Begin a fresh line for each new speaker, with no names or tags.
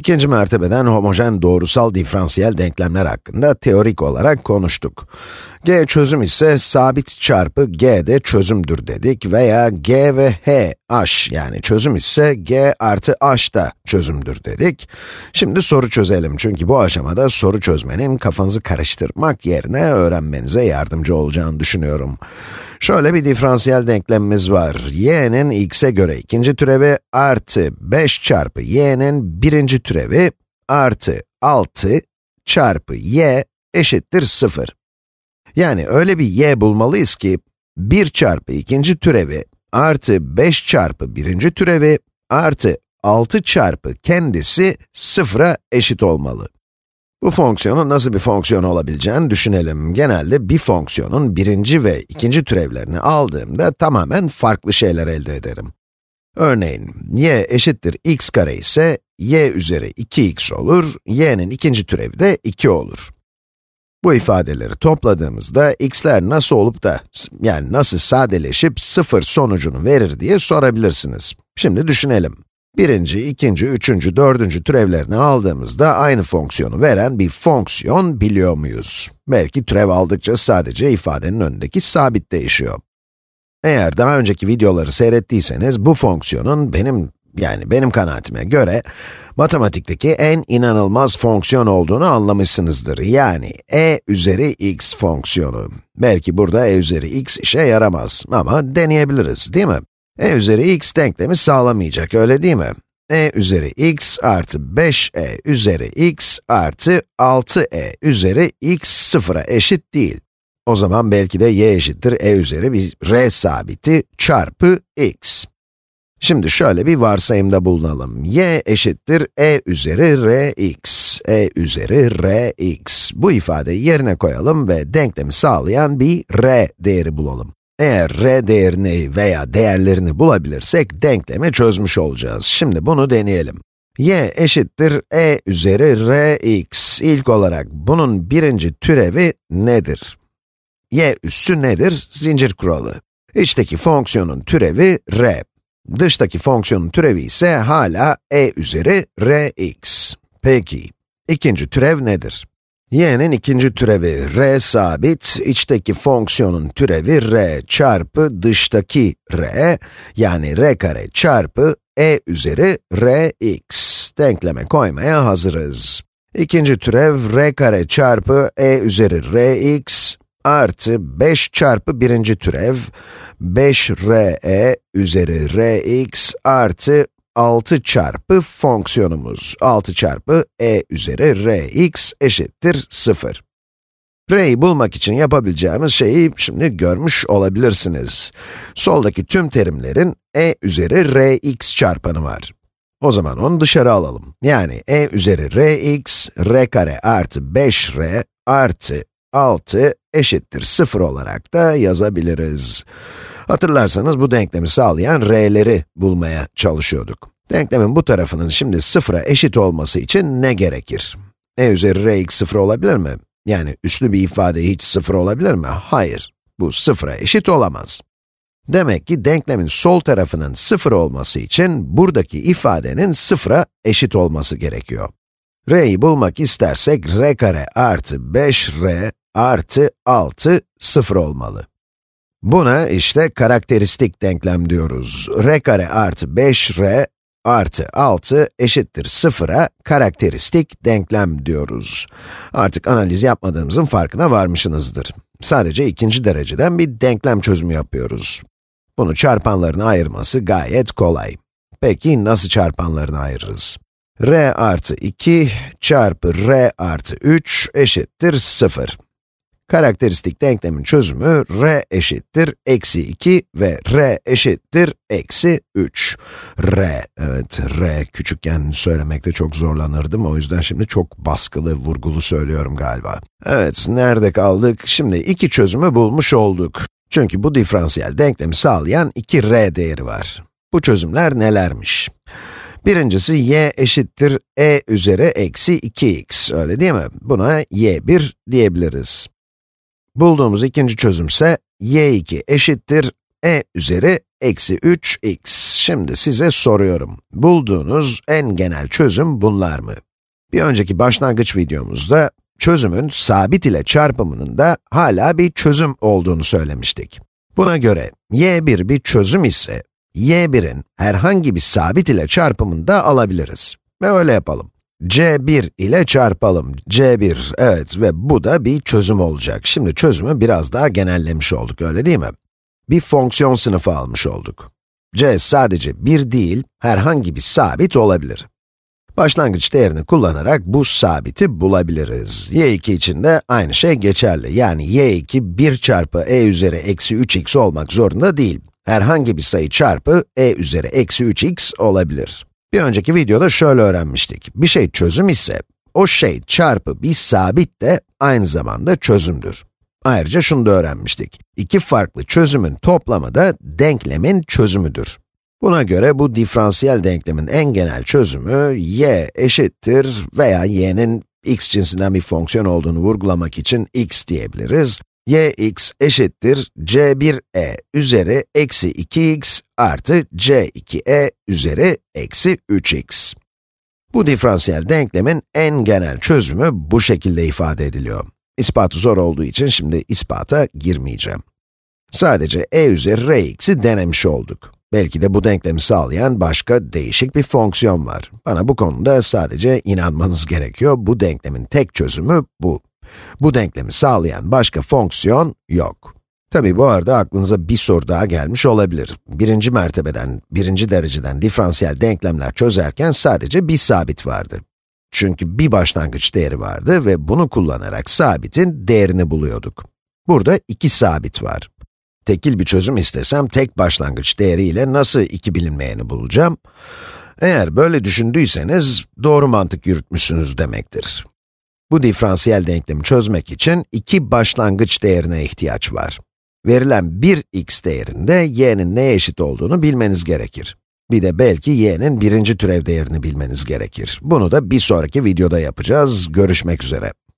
İkinci mertebeden homojen doğrusal diferansiyel denklemler hakkında teorik olarak konuştuk. g çözüm ise sabit çarpı g de çözümdür dedik veya g ve h h yani çözüm ise g artı h da çözümdür dedik. Şimdi soru çözelim çünkü bu aşamada soru çözmenin kafanızı karıştırmak yerine öğrenmenize yardımcı olacağını düşünüyorum. Şöyle bir diferansiyel denklemimiz var. y'nin x'e göre ikinci türevi artı 5 çarpı y'nin birinci türevi artı 6 çarpı y eşittir 0. Yani öyle bir y bulmalıyız ki 1 çarpı ikinci türevi artı 5 çarpı birinci türevi artı 6 çarpı kendisi sıfıra eşit olmalı. Bu fonksiyonun nasıl bir fonksiyon olabileceğini düşünelim. Genelde bir fonksiyonun birinci ve ikinci türevlerini aldığımda tamamen farklı şeyler elde ederim. Örneğin, y eşittir x kare ise y üzeri 2x olur, y'nin ikinci türevi de 2 olur. Bu ifadeleri topladığımızda x'ler nasıl olup da, yani nasıl sadeleşip sıfır sonucunu verir diye sorabilirsiniz. Şimdi düşünelim. Birinci, ikinci, üçüncü, dördüncü türevlerini aldığımızda aynı fonksiyonu veren bir fonksiyon biliyor muyuz? Belki türev aldıkça sadece ifadenin önündeki sabit değişiyor. Eğer daha önceki videoları seyrettiyseniz bu fonksiyonun benim yani benim kanaatime göre, matematikteki en inanılmaz fonksiyon olduğunu anlamışsınızdır. Yani e üzeri x fonksiyonu. Belki burada e üzeri x işe yaramaz ama deneyebiliriz değil mi? e üzeri x denklemi sağlamayacak öyle değil mi? e üzeri x artı 5e üzeri x artı 6e üzeri x sıfıra eşit değil. O zaman belki de y eşittir e üzeri bir r sabiti çarpı x. Şimdi şöyle bir varsayımda bulunalım. y eşittir e üzeri rx. e üzeri rx. Bu ifadeyi yerine koyalım ve denklemi sağlayan bir r değeri bulalım. Eğer r değerini veya değerlerini bulabilirsek denklemi çözmüş olacağız. Şimdi bunu deneyelim. y eşittir e üzeri rx. İlk olarak bunun birinci türevi nedir? y üssü nedir? Zincir kuralı. İçteki fonksiyonun türevi r. Dıştaki fonksiyonun türevi ise hala e üzeri rx. Peki, ikinci türev nedir? y'nin ikinci türevi r sabit, içteki fonksiyonun türevi r çarpı dıştaki r, yani r kare çarpı e üzeri rx. Denkleme koymaya hazırız. İkinci türev r kare çarpı e üzeri rx artı 5 çarpı birinci türev, 5re e üzeri rx artı 6 çarpı fonksiyonumuz, 6 çarpı e üzeri rx eşittir 0. R'yi bulmak için yapabileceğimiz şeyi şimdi görmüş olabilirsiniz. Soldaki tüm terimlerin e üzeri rx çarpanı var. O zaman onu dışarı alalım. Yani e üzeri rx, r kare artı 5r artı 6 eşittir 0 olarak da yazabiliriz. Hatırlarsanız bu denklemi sağlayan r'leri bulmaya çalışıyorduk. Denklemin bu tarafının şimdi 0'a eşit olması için ne gerekir? e üzeri r x 0 olabilir mi? Yani üslü bir ifade hiç 0 olabilir mi? Hayır, bu 0'a eşit olamaz. Demek ki denklemin sol tarafının 0 olması için buradaki ifadenin 0'a eşit olması gerekiyor. r'yi bulmak istersek r kare artı 5r artı 6 sıfır olmalı. Buna işte karakteristik denklem diyoruz. r kare artı 5r artı 6 eşittir 0'a karakteristik denklem diyoruz. Artık analiz yapmadığımızın farkına varmışsınızdır. Sadece ikinci dereceden bir denklem çözümü yapıyoruz. Bunu çarpanlarına ayırması gayet kolay. Peki nasıl çarpanlarına ayırırız? r artı 2 çarpı r artı 3 eşittir 0. Karakteristik denklemin çözümü r eşittir eksi 2 ve r eşittir eksi 3. r, evet r küçükken söylemekte çok zorlanırdım o yüzden şimdi çok baskılı, vurgulu söylüyorum galiba. Evet, nerede kaldık? Şimdi iki çözümü bulmuş olduk. Çünkü bu diferansiyel denklemi sağlayan iki r değeri var. Bu çözümler nelermiş? Birincisi y eşittir e üzeri eksi 2x, öyle değil mi? Buna y1 diyebiliriz. Bulduğumuz ikinci çözüm ise y2 eşittir e üzeri eksi 3x. Şimdi size soruyorum. Bulduğunuz en genel çözüm bunlar mı? Bir önceki başlangıç videomuzda çözümün sabit ile çarpımının da hala bir çözüm olduğunu söylemiştik. Buna göre y1 bir çözüm ise y1'in herhangi bir sabit ile çarpımını da alabiliriz. Ve öyle yapalım c1 ile çarpalım. c1, evet ve bu da bir çözüm olacak. Şimdi çözümü biraz daha genellemiş olduk, öyle değil mi? Bir fonksiyon sınıfı almış olduk. c sadece 1 değil, herhangi bir sabit olabilir. Başlangıç değerini kullanarak bu sabiti bulabiliriz. y2 için de aynı şey geçerli. Yani y2 1 çarpı e üzeri eksi 3x olmak zorunda değil. Herhangi bir sayı çarpı e üzeri eksi 3x olabilir. Bir önceki videoda şöyle öğrenmiştik. Bir şey çözüm ise, o şey çarpı bir sabit de aynı zamanda çözümdür. Ayrıca şunu da öğrenmiştik. İki farklı çözümün toplamı da denklemin çözümüdür. Buna göre bu diferansiyel denklemin en genel çözümü y eşittir veya y'nin x cinsinden bir fonksiyon olduğunu vurgulamak için x diyebiliriz. yx eşittir c1e üzeri eksi 2x artı c2e üzeri eksi 3x. Bu diferansiyel denklemin en genel çözümü bu şekilde ifade ediliyor. İspatı zor olduğu için şimdi ispata girmeyeceğim. Sadece e üzeri rx'i denemiş olduk. Belki de bu denklemi sağlayan başka değişik bir fonksiyon var. Bana bu konuda sadece inanmanız gerekiyor. Bu denklemin tek çözümü bu. Bu denklemi sağlayan başka fonksiyon yok. Tabii bu arada aklınıza bir soru daha gelmiş olabilir. Birinci mertebeden, birinci dereceden diferansiyel denklemler çözerken sadece bir sabit vardı. Çünkü bir başlangıç değeri vardı ve bunu kullanarak sabitin değerini buluyorduk. Burada iki sabit var. Tekil bir çözüm istesem tek başlangıç değeriyle nasıl iki bilinmeyeni bulacağım? Eğer böyle düşündüyseniz doğru mantık yürütmüşsünüz demektir. Bu diferansiyel denklemi çözmek için iki başlangıç değerine ihtiyaç var. Verilen 1x değerinde y'nin neye eşit olduğunu bilmeniz gerekir. Bir de belki y'nin birinci türev değerini bilmeniz gerekir. Bunu da bir sonraki videoda yapacağız. Görüşmek üzere.